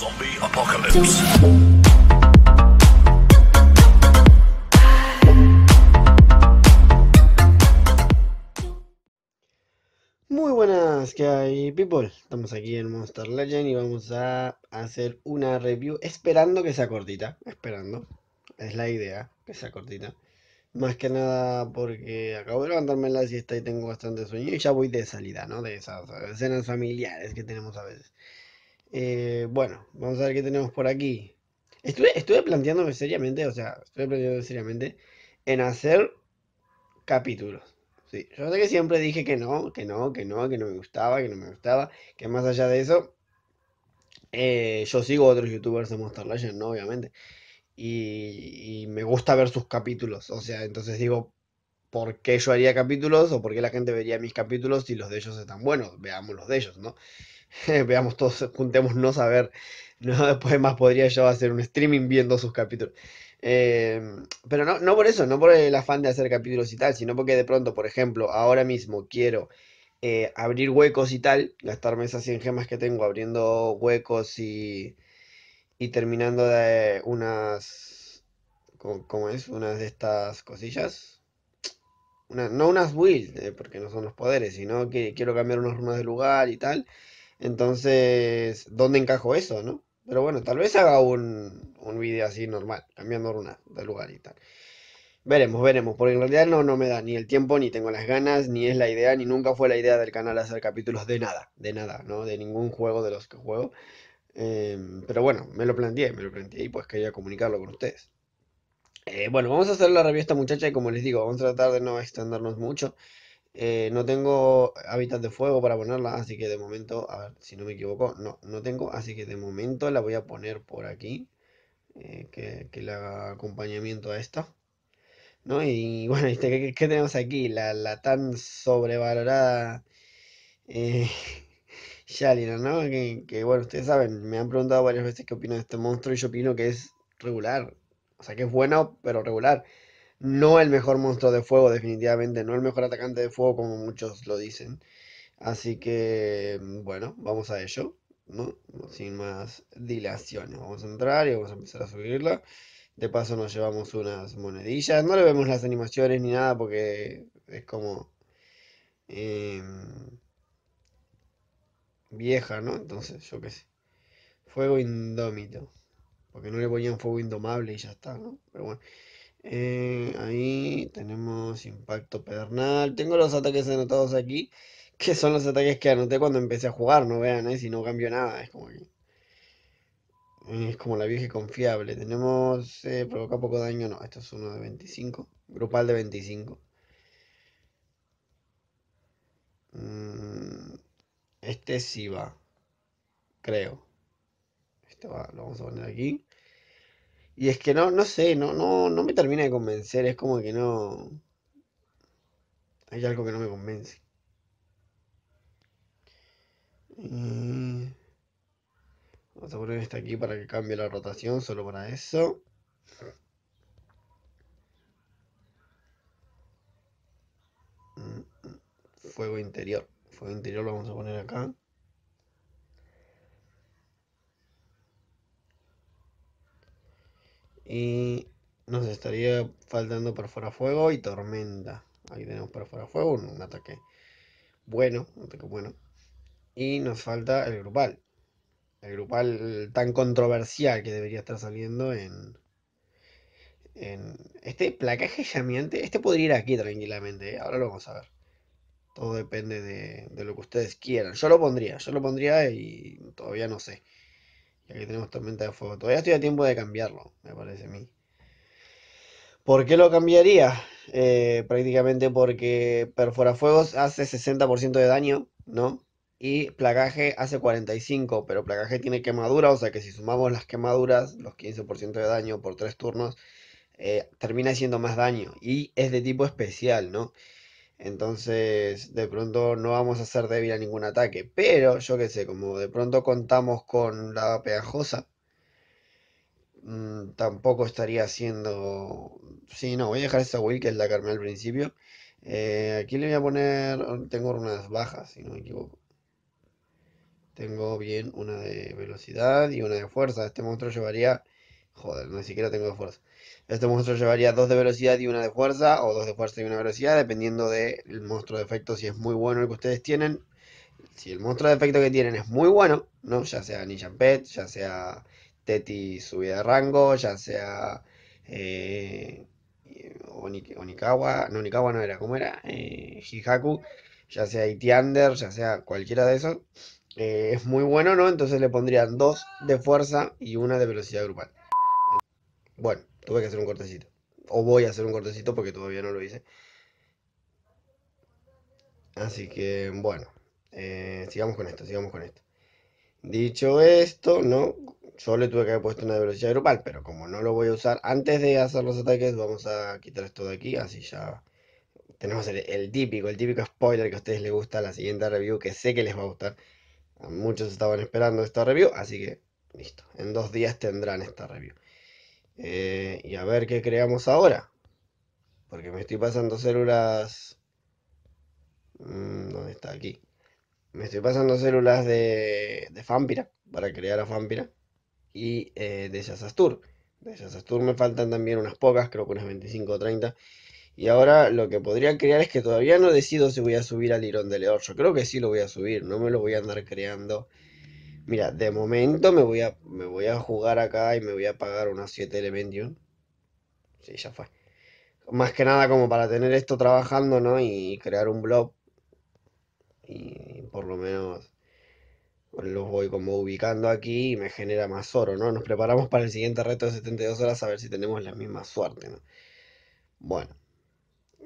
Zombie Apocalypse. Muy buenas, que hay people? Estamos aquí en Monster Legend y vamos a hacer una review esperando que sea cortita, esperando, es la idea, que sea cortita. Más que nada porque acabo de levantarme en la siesta y tengo bastante sueño y ya voy de salida, ¿no? De esas escenas familiares que tenemos a veces. Eh, bueno, vamos a ver qué tenemos por aquí. Estuve, planteándome seriamente, o sea, estuve planteándome seriamente en hacer capítulos. Sí, yo sé que siempre dije que no, que no, que no, que no me gustaba, que no me gustaba, que más allá de eso, eh, yo sigo otros youtubers de Monster Legend, ¿no? Obviamente. Y, y, me gusta ver sus capítulos. O sea, entonces digo, ¿por qué yo haría capítulos? ¿O por qué la gente vería mis capítulos si los de ellos están buenos? Veamos los de ellos, ¿no? veamos todos, juntemos no saber ¿no? Después más podría yo hacer un streaming viendo sus capítulos. Eh, pero no, no por eso, no por el afán de hacer capítulos y tal, sino porque de pronto, por ejemplo, ahora mismo quiero eh, abrir huecos y tal, gastarme esas 100 gemas que tengo abriendo huecos y, y terminando de unas... ¿cómo, es? Unas de estas cosillas. no unas builds, eh, porque no son los poderes, sino que quiero cambiar unos runas de lugar y tal. Entonces, ¿dónde encajo eso, no? Pero bueno, tal vez haga un, un video así normal, cambiando una, de lugar y tal. Veremos, veremos, porque en realidad no, no me da ni el tiempo, ni tengo las ganas, ni es la idea, ni nunca fue la idea del canal hacer capítulos de nada, de nada, ¿no? De ningún juego de los que juego. Em, pero bueno, me lo planteé, me lo planteé y pues quería comunicarlo con ustedes. Eh, bueno, vamos a hacer la revista muchacha y como les digo, vamos a tratar de no extendernos mucho. Eh, no tengo hábitat de fuego para ponerla, así que de momento, a ver si no me equivoco, no, no tengo, así que de momento la voy a poner por aquí, eh, que, le haga acompañamiento a esto ¿No? Y bueno, ¿qué, qué tenemos aquí? La, tan sobrevalorada eh, Shalina, ¿no? Que, bueno, ustedes saben, me han preguntado varias veces qué opino de este monstruo y yo opino que es regular. O sea, que es bueno, pero regular. No el mejor monstruo de fuego, definitivamente, no el mejor atacante de fuego como muchos lo dicen. Así que, bueno, vamos a ello, ¿no? Sin más dilaciones. Vamos a entrar y vamos a empezar a subirla. De paso nos llevamos unas monedillas. No le vemos las animaciones ni nada porque es como... Em, vieja, ¿no? Entonces, yo qué sé. Fuego indómito. Porque no le ponían fuego indomable y ya está, ¿no? Pero bueno. Eh, ahí tenemos impacto pedernal. Tengo los ataques anotados aquí, que son los ataques que anoté cuando empecé a jugar. No vean, eh, si no cambio nada. Es como Es como la vieja confiable. Tenemos. Eh, provoca poco daño. No, esto es uno de 25. Grupal de 25. Mm, este sí va. Creo. Este va, lo vamos a poner aquí. Y es que no, no sé, no, no, no me termina de convencer, es como que no. Hay algo que no me convence. Eh, vamos a poner esta aquí para que cambie la rotación, solo para eso. Mm, mm, fuego interior. Fuego interior lo vamos a poner acá. Y nos estaría faltando perfora fuego y tormenta. ahí tenemos perfora fuego, un, ataque bueno, ataque bueno. Y nos falta el grupal. El grupal tan controversial que debería estar saliendo en... en este placaje llameante, este podría ir aquí tranquilamente, ¿eh? ahora lo vamos a ver. Todo depende de, de lo que ustedes quieran. Yo lo pondría, yo lo pondría y todavía no sé. Ya aquí tenemos tormenta de fuego. Todavía estoy a tiempo de cambiarlo, me parece a mí. ¿Por qué lo cambiaría? Eh, prácticamente porque perforafuegos hace 60% de daño, ¿no? Y Plagaje hace 45%, pero Plagaje tiene quemadura, o sea que si sumamos las quemaduras, los 15% de daño por 3 turnos, eh, termina haciendo más daño. Y es de tipo especial, ¿no? Entonces, de pronto no vamos a ser débil a ningún ataque. Pero, yo que sé, como de pronto contamos con la pegajosa, mm, tampoco estaría haciendo... Sí, no, voy a dejar esa Will, que es la que al principio. Eh, aquí le voy a poner... Tengo unas bajas, si no me equivoco. Tengo bien una de velocidad y una de fuerza. Este monstruo llevaría Joder, ni siquiera tengo de fuerza. Este monstruo llevaría dos de velocidad y una de fuerza, o dos de fuerza y una velocidad, dependiendo del monstruo de efecto, si es muy bueno el que ustedes tienen. Si el monstruo de efecto que tienen es muy bueno, ¿no? Ya sea Ninja Pet, ya sea Teti subida de rango, ya sea eh, Onikawa, no Onikawa no era, ¿cómo era? Eh, ya sea Itiander, ya sea cualquiera de esos, eh, es muy bueno, ¿no? Entonces le pondrían dos de fuerza y una de velocidad grupal. Bueno, tuve que hacer un cortecito. O voy a hacer un cortecito porque todavía no lo hice. Así que, bueno, eh, sigamos con esto, sigamos con esto. Dicho esto, ¿no? Solo tuve que haber puesto una velocidad grupal, pero como no lo voy a usar antes de hacer los ataques, vamos a quitar esto de aquí, así ya tenemos el, el, típico, el típico spoiler que a ustedes les gusta, la siguiente review que sé que les va a gustar. Muchos estaban esperando esta review, así que listo, en dos días tendrán esta review. Eh, y a ver qué creamos ahora. Porque me estoy pasando células... Mm, ¿Dónde está? Aquí. Me estoy pasando células de, de Fampira para crear a Fampira. Y eh, de Shazastur. De Shazastur me faltan también unas pocas, creo que unas 25 o 30. Y ahora lo que podría crear es que todavía no decido si voy a subir al Irón de Leor. Yo creo que sí lo voy a subir, no me lo voy a andar creando Mira, de momento me voy a, me voy a jugar acá y me voy a pagar unas 7 elementos. Sí, ya fue. Más que nada como para tener esto trabajando, ¿no? Y crear un blog. Y por lo menos los voy como ubicando aquí y me genera más oro, ¿no? Nos preparamos para el siguiente reto de 72 horas a ver si tenemos la misma suerte, ¿no? Bueno.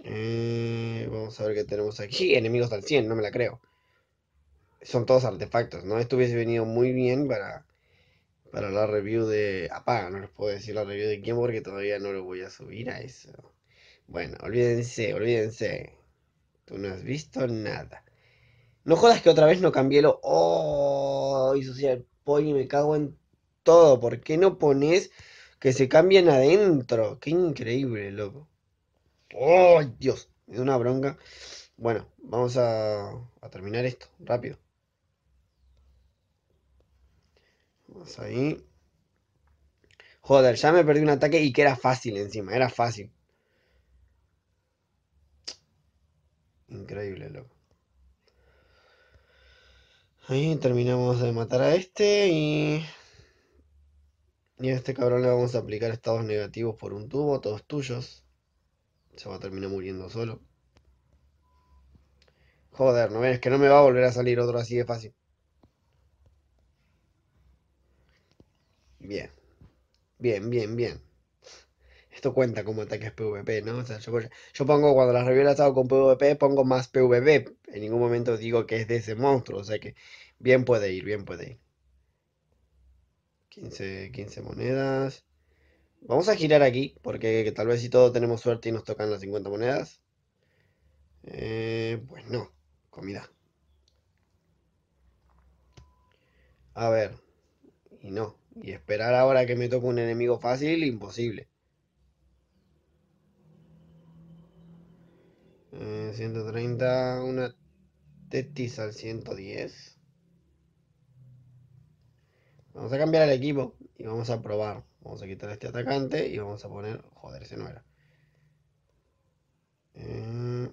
Eh, vamos a ver qué tenemos aquí. Enemigos al 100, no me la creo son todos artefactos, ¿no? Esto hubiese venido muy bien para, para la review de Apaga, no les puedo decir la review de quién porque todavía no lo voy a subir a eso. Bueno, olvídense, olvídense. Tú no has visto nada. No jodas que otra vez no cambié lo... ¡Oh! Y social poli, me cago en todo. ¿Por qué no pones que se cambien adentro? ¡Qué increíble, loco! ¡Oh, Dios! Me una bronca. Bueno, vamos a terminar esto, rápido. Vamos ahí. Joder, ya me perdí un ataque y que era fácil encima, era fácil. Increíble, loco. Ahí terminamos de matar a este y... Y a este cabrón le vamos a aplicar estados negativos por un tubo, todos tuyos. Se va a terminar muriendo solo. Joder, no ves que no me va a volver a salir otro así de fácil. bien. Bien, bien, bien. Esto cuenta como ataques PvP, ¿no? O sea, yo, pongo cuando las revuelas hago con PvP, pongo más PvP. En ningún momento digo que es de ese monstruo, o sea que bien puede ir, bien puede ir. 15, 15 monedas. Vamos a girar aquí, porque tal vez si todos tenemos suerte y nos tocan las 50 monedas. Eh, pues no, comida. A ver, y no. Y esperar ahora que me toque un enemigo fácil, imposible. 130, eh, una Tetis al 110. Vamos a cambiar el equipo y vamos a probar. Vamos a quitar este atacante y vamos a poner... Joder, ese no era. Eh,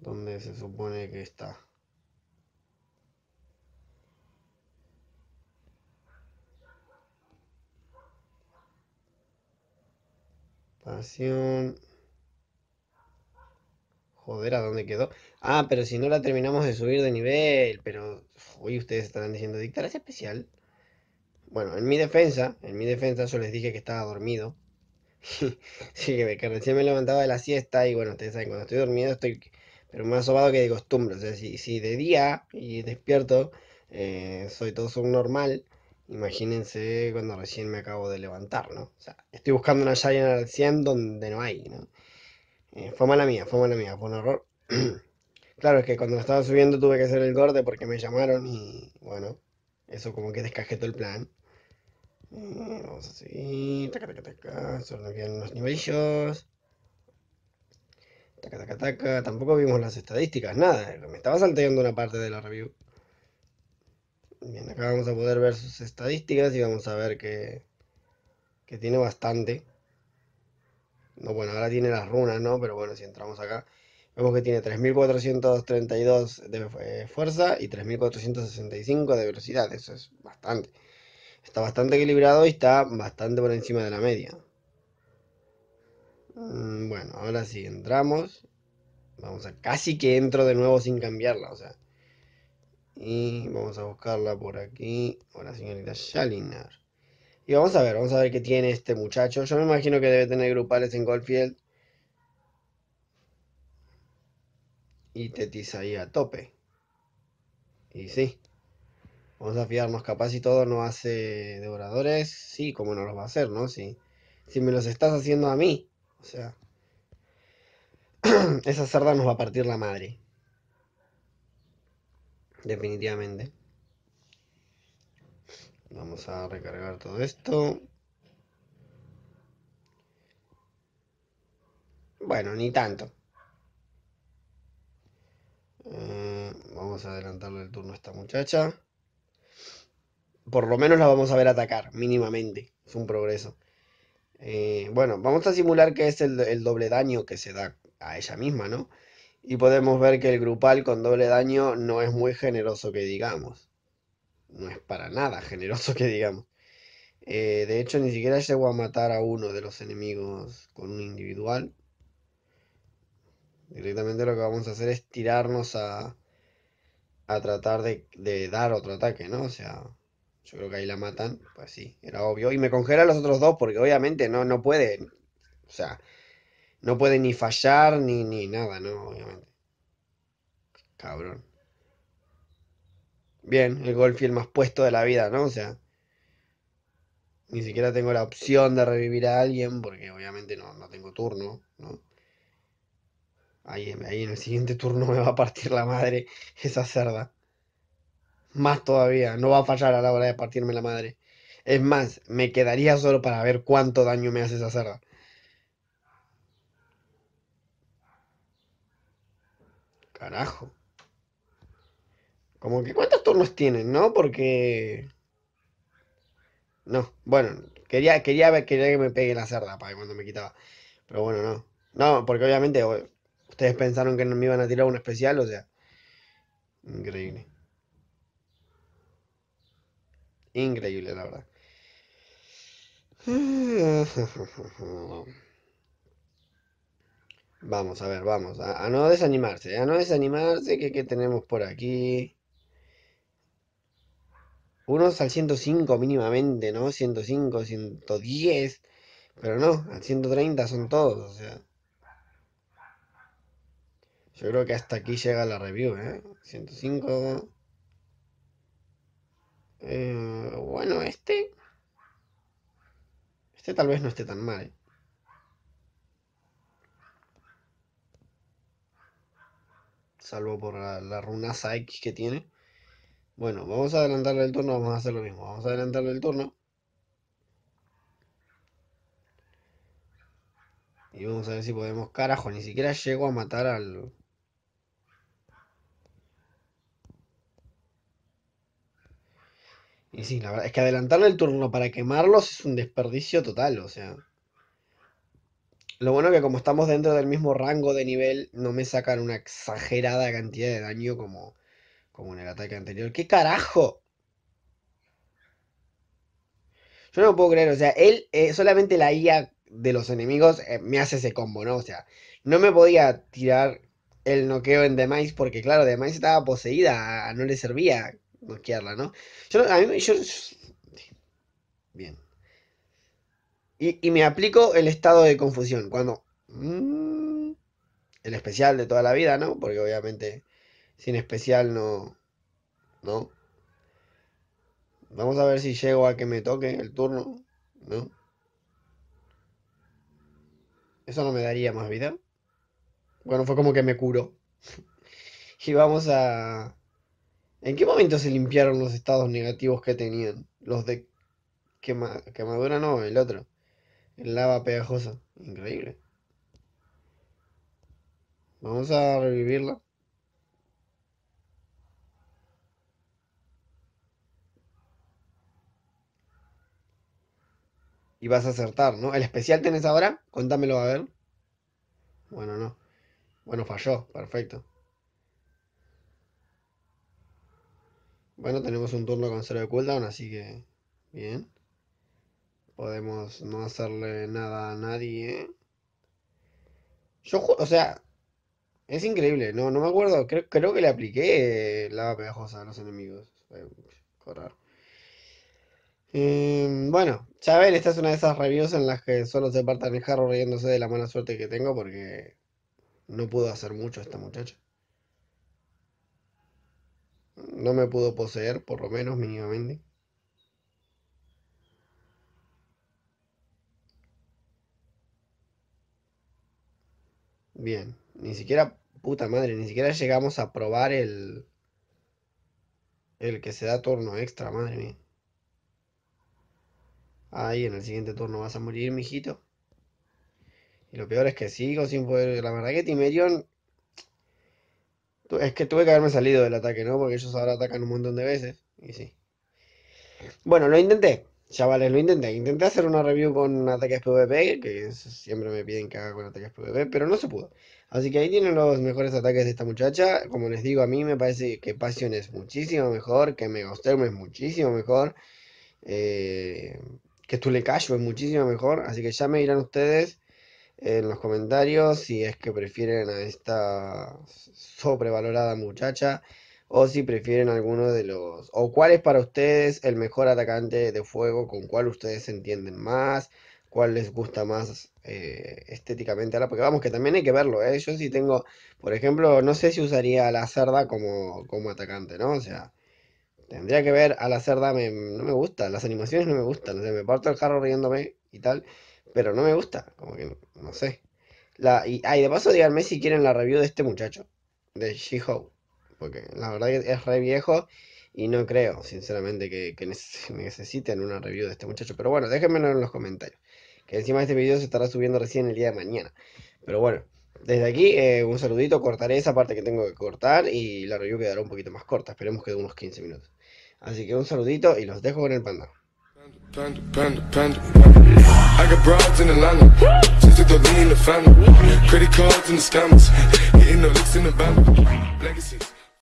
¿Dónde se supone que está? Joder, ¿a dónde quedó? Ah, pero si no la terminamos de subir de nivel. Pero, hoy ustedes estarán diciendo, dictar es especial. Bueno, en mi defensa, en mi defensa yo les dije que estaba dormido. sí, que, recién me levantaba de la siesta y bueno, ustedes saben, cuando estoy dormido estoy... Pero más sobado que de costumbre. O sea, si, de día y despierto eh, soy todo subnormal. normal Imagínense cuando recién me acabo de levantar, ¿no? O sea, estoy buscando una llave al 100 donde no hay, ¿no? Eh, fue mala mía, fue mala mía, fue un error. claro, es que cuando estaba subiendo tuve que hacer el corte porque me llamaron y bueno, eso como que descajetó el plan. Eh, vamos a seguir... taca, taca, taca, solo quedan los nivellos Taca, taca, taca, tampoco vimos las estadísticas, nada, me estaba salteando una parte de la review. Bien, acá vamos a poder ver sus estadísticas y vamos a ver que, tiene bastante. No, bueno, ahora tiene las runas, ¿no? Pero bueno, si entramos acá, vemos que tiene 3.432 de eh, fuerza y 3.465 de velocidad. Eso es bastante. Está bastante equilibrado y está bastante por encima de la media. Mm, bueno, ahora sí, entramos. Vamos a casi que entro de nuevo sin cambiarla, o sea... Y vamos a buscarla por aquí, Hola señorita Shalinar. Y vamos a ver, vamos a ver qué tiene este muchacho. Yo me imagino que debe tener grupales en Goldfield. Y Tetis ahí a tope. Y sí. Vamos a fiarnos, capaz y todo no hace devoradores. Sí, como no los va a hacer, ¿no? Si, si me los estás haciendo a mí. O sea. esa cerda nos va a partir la madre definitivamente vamos a recargar todo esto bueno ni tanto eh, vamos a adelantarle el turno a esta muchacha por lo menos la vamos a ver atacar mínimamente es un progreso eh, bueno vamos a simular que es el doble daño que se da a ella misma no y podemos ver que el grupal con doble daño no es muy generoso que digamos. No es para nada generoso que digamos. Eh, de hecho, ni siquiera llego a matar a uno de los enemigos con un individual. Directamente lo que vamos a hacer es tirarnos a, a tratar de, dar otro ataque, ¿no? O sea, yo creo que ahí la matan. Pues sí, era obvio. Y me congela a los otros dos porque obviamente no, no pueden. O sea, no puede ni fallar ni, ni nada, ¿no? Obviamente. Cabrón. Bien, el golf y el más puesto de la vida, ¿no? O sea, ni siquiera tengo la opción de revivir a alguien porque obviamente no, no tengo turno, ¿no? ahí en el siguiente turno me va a partir la madre esa cerda. Más todavía, no va a fallar a la hora de partirme la madre. Es más, me quedaría solo para ver cuánto daño me hace esa cerda. Carajo. Como que cuántos turnos tienen, ¿no? Porque. No, bueno, quería, quería, ver, que me pegue la cerda para cuando me quitaba. Pero bueno, no. No, porque obviamente ustedes pensaron que no me iban a tirar un especial, o sea. Increíble. Increíble, la verdad. Vamos, a ver, vamos, a, no desanimarse, a no desanimarse, que, tenemos por aquí? Unos al 105 mínimamente, ¿no? 105, 110, pero no, al 130 son todos, o sea. Yo creo que hasta aquí llega la review, ¿eh? 105. Eh, bueno, este. Este tal vez no esté tan mal. salvo por la, runa que tiene. Bueno, vamos a adelantarle el turno, vamos a hacer lo mismo. Vamos a adelantarle el turno. Y vamos a ver si podemos... Carajo, ni siquiera llego a matar al... Y sí, la verdad es que adelantarle el turno para quemarlos es un desperdicio total, o sea... Lo bueno que como estamos dentro del mismo rango de nivel, no me sacan una exagerada cantidad de daño como, como en el ataque anterior. ¡Qué carajo! Yo no puedo creer, o sea, él, eh, solamente la IA de los enemigos eh, me hace ese combo, ¿no? O sea, no me podía tirar el noqueo en Demise porque, claro, Demise estaba poseída, no le servía noquearla, ¿no? Yo, a mí, yo... Bien. Y, me aplico el estado de confusión. Cuando. Mm, el especial de toda la vida, ¿no? Porque obviamente sin especial no. ¿No? Vamos a ver si llego a que me toque el turno, ¿no? Eso no me daría más vida. Bueno, fue como que me curo. y vamos a. ¿En qué momento se limpiaron los estados negativos que tenían? Los de quema, quemadura no, el otro. El lava pegajosa. Increíble. Vamos a revivirla. Y vas a acertar, ¿no? ¿El especial tenés ahora? Cuéntamelo a ver. Bueno, no. Bueno, falló. Perfecto. Bueno, tenemos un turno con cero de cooldown, así que... Bien. Podemos no hacerle nada a nadie. Yo, o sea, es increíble. No, no me acuerdo. Creo, que le apliqué eh, la pegajosa a los enemigos. Correr. Em, bueno, ya esta es una de esas reviews en las que solo se partan el jarro riéndose de la mala suerte que tengo porque no pudo hacer mucho esta muchacha. No me pudo poseer, por lo menos mínimamente. Bien, ni siquiera, puta madre, ni siquiera llegamos a probar el... El que se da turno extra, madre mía. Ahí en el siguiente turno vas a morir, mijito. Y lo peor es que sigo sin poder. La verdad que Timerion. Es que tuve que haberme salido del ataque, ¿no? Porque ellos ahora atacan un montón de veces. Y sí. Bueno, lo intenté. Chavales, lo intenté. Intenté hacer una review con ataques PvP, que siempre me piden que haga con ataques PvP, pero no se pudo. Así que ahí tienen los mejores ataques de esta muchacha. Como les digo, a mí me parece que Passion es muchísimo mejor, que Megastorm es muchísimo mejor, eh, que Tulecayo es muchísimo mejor. Así que ya me dirán ustedes en los comentarios si es que prefieren a esta sobrevalorada muchacha o si prefieren alguno de los, o cuál es para ustedes el mejor atacante de fuego, con cuál ustedes se entienden más, cuál les gusta más eh, estéticamente ahora, porque vamos, que también hay que verlo, ¿eh? yo sí tengo, por ejemplo, no sé si usaría a la cerda como, como atacante, ¿no? O sea, tendría que ver a la cerda, no me gusta, las animaciones no me gustan, o me parto el carro riéndome y tal, pero no me gusta, como que no sé. La, y, ah, de paso díganme si quieren la review de este muchacho, de she porque la verdad es que es re viejo y no creo, sinceramente, que, necesiten una review de este muchacho. Pero bueno, déjenmelo en los comentarios. Que encima este video se estará subiendo recién el día de mañana. Pero bueno, desde aquí eh, un saludito, cortaré esa parte que tengo que cortar y la review quedará un poquito más corta. Esperemos que de unos 15 minutos. Así que un saludito y los dejo con el panda.